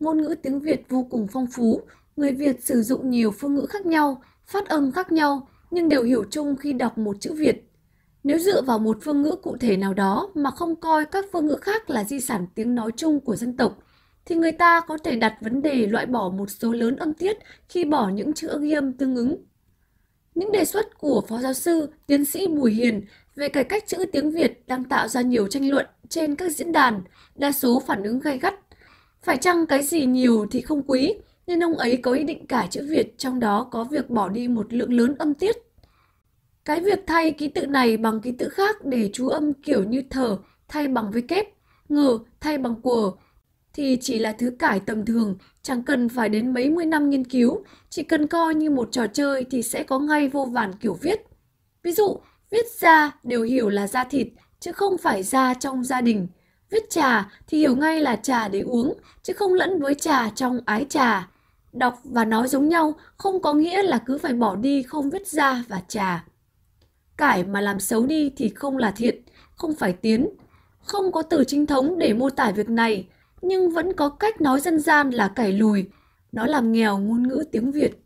Ngôn ngữ tiếng Việt vô cùng phong phú, người Việt sử dụng nhiều phương ngữ khác nhau, phát âm khác nhau nhưng đều hiểu chung khi đọc một chữ Việt. Nếu dựa vào một phương ngữ cụ thể nào đó mà không coi các phương ngữ khác là di sản tiếng nói chung của dân tộc, thì người ta có thể đặt vấn đề loại bỏ một số lớn âm tiết khi bỏ những chữ ghi âm tương ứng. Những đề xuất của Phó Giáo sư, Tiến sĩ Bùi Hiền về cải cách chữ tiếng Việt đang tạo ra nhiều tranh luận trên các diễn đàn, đa số phản ứng gay gắt phải chăng cái gì nhiều thì không quý, nên ông ấy có ý định cải chữ Việt trong đó có việc bỏ đi một lượng lớn âm tiết. Cái việc thay ký tự này bằng ký tự khác để chú âm kiểu như thở thay bằng với kép, ngờ thay bằng của thì chỉ là thứ cải tầm thường, chẳng cần phải đến mấy mươi năm nghiên cứu, chỉ cần coi như một trò chơi thì sẽ có ngay vô vàn kiểu viết. Ví dụ, viết ra đều hiểu là da thịt, chứ không phải da trong gia đình – Viết trà thì hiểu ngay là trà để uống, chứ không lẫn với trà trong ái trà. Đọc và nói giống nhau không có nghĩa là cứ phải bỏ đi không viết ra và trà. Cải mà làm xấu đi thì không là thiện, không phải tiến. Không có từ chính thống để mô tả việc này, nhưng vẫn có cách nói dân gian là cải lùi. Nó làm nghèo ngôn ngữ tiếng Việt.